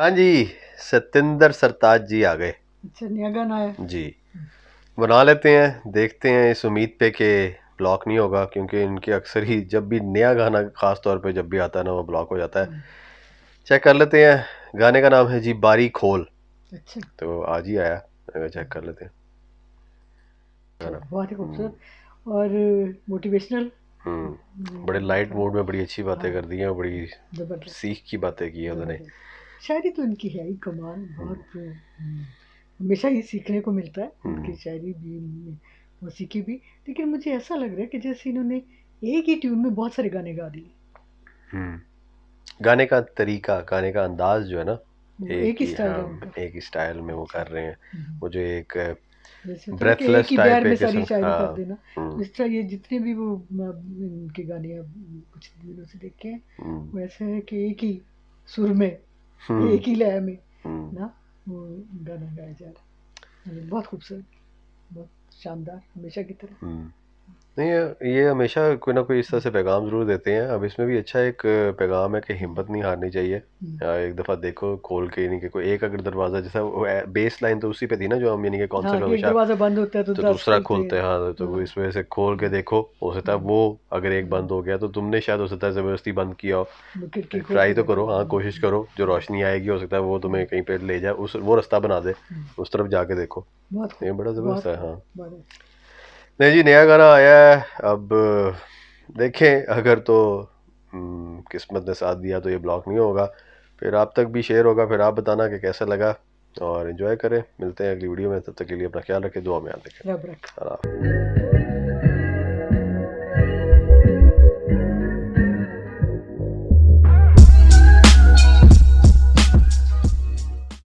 हाँ जी सतेंद्र सरताज जी आ गए अच्छा, जी बना लेते हैं देखते हैं इस उम्मीद पे कि ब्लॉक नहीं होगा क्योंकि इनके अक्सर ही जब भी नया गाना ख़ास तौर पे जब भी आता है ना वो ब्लॉक हो जाता है चेक कर लेते हैं गाने का नाम है जी बारी खोल अच्छा तो आज ही आया चेक कर लेते हैं बहुत ही हम्म। खूबसूरत और मोटिवेशनल हम्म। हम्म। बड़े लाइट मोड में बड़ी अच्छी बातें हाँ। कर दी हैं बड़ी सीख की बातें की है उन्होंने शायरी तो इनकी है ही कमाल हम्म। बहुत हम्म। हमेशा ही सीखने को मिलता है हम्म। उनकी शायरी भी मौसीकी भी लेकिन मुझे ऐसा लग रहा है कि जैसे इन्होंने एक ही ट्यून में बहुत सारे गाने गा दिए गाने का तरीका गाने का अंदाज जो है ना एक, ही स्टाइल हाँ, एक ही स्टाइल में वो कर रहे हैं वो जो एक ब्रेथलेस टाइप में सारी शायरी कर हाँ, देना इस तरह ये जितने भी वो इनके गाने कुछ दिनों से देखे हैं वैसे है कि एक ही सुर में एक ही लय में ना वो गाना गाया जा रहा है बहुत खूबसूरत बहुत शानदार हमेशा की तरह नहीं ये ये हमेशा कोई ना कोई इस तरह से पैगाम ज़रूर देते हैं अब इसमें भी अच्छा एक पैगाम है कि हिम्मत नहीं हारनी चाहिए हम्म। एक दफ़ा देखो खोल के यानी कि कोई एक अगर दरवाज़ा जैसा वो बेस लाइन तो उसी पे थी ना जो हम यानी कि हाँ, कौन सा हमेशा दरवाज़ा बंद होता है तो तो दूसरा खोलते हैं हाँ तो, तो हम्म। इस वजह से खोल के देखो हो सकता है हम्म। वो अगर एक बंद हो गया तो तुमने शायद हो सकता है ज़बरदस्ती बंद किया हो ट्राई तो करो हाँ कोशिश करो जो रोशनी आएगी हो सकता है वो तुम्हें कहीं पे ले जाए उस वो रास्ता बना दे उस तरफ जाके देखो ये बड़ा ज़बरदस्त है हाँ नहीं जी नया गाना आया है अब देखें अगर तो हम्म, किस्मत ने साथ दिया तो ये ब्लॉक नहीं होगा फिर आप तक भी शेयर होगा फिर आप बताना कि कैसा लगा और इन्जॉय करें मिलते हैं अगली वीडियो में तब तक के लिए अपना ख्याल रखें दुआ में याद रखें